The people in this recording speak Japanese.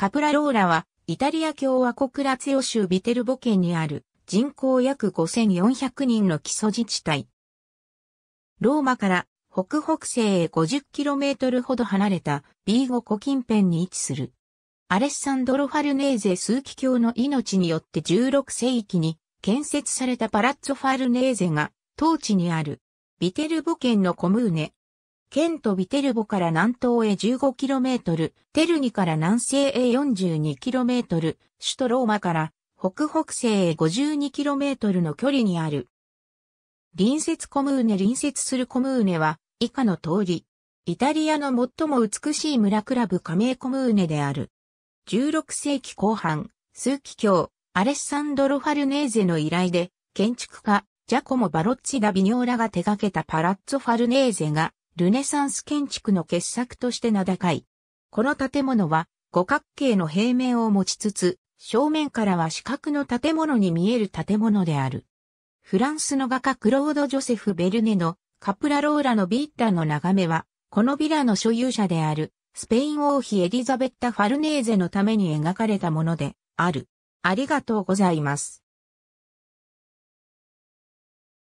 カプラローラは、イタリア共和国ラツィオ州ビテルボ県にある人口約5400人の基礎自治体。ローマから北北西へ 50km ほど離れたビーゴ湖近辺に位置する。アレッサンドロ・ファルネーゼ枢機卿の命によって16世紀に建設されたパラッツォ・ファルネーゼが当地にあるビテルボ県のコムーネケント・ビテルボから南東へ 15km、テルニから南西へ 42km、首都ローマから北北西へ 52km の距離にある。隣接コムーネ隣接するコムーネは以下の通り。イタリアの最も美しい村クラブ加盟コムーネである。16世紀後半、数奇教、アレッサンドロ・ファルネーゼの依頼で、建築家、ジャコモ・バロッチ・ダ・ビニョーラが手掛けたパラッツォ・ファルネーゼが、ルネサンス建築の傑作として名高い。この建物は五角形の平面を持ちつつ、正面からは四角の建物に見える建物である。フランスの画家クロード・ジョセフ・ベルネのカプラローラのビッダの眺めは、このビラの所有者である、スペイン王妃エリザベッタ・ファルネーゼのために描かれたものである。ありがとうございます。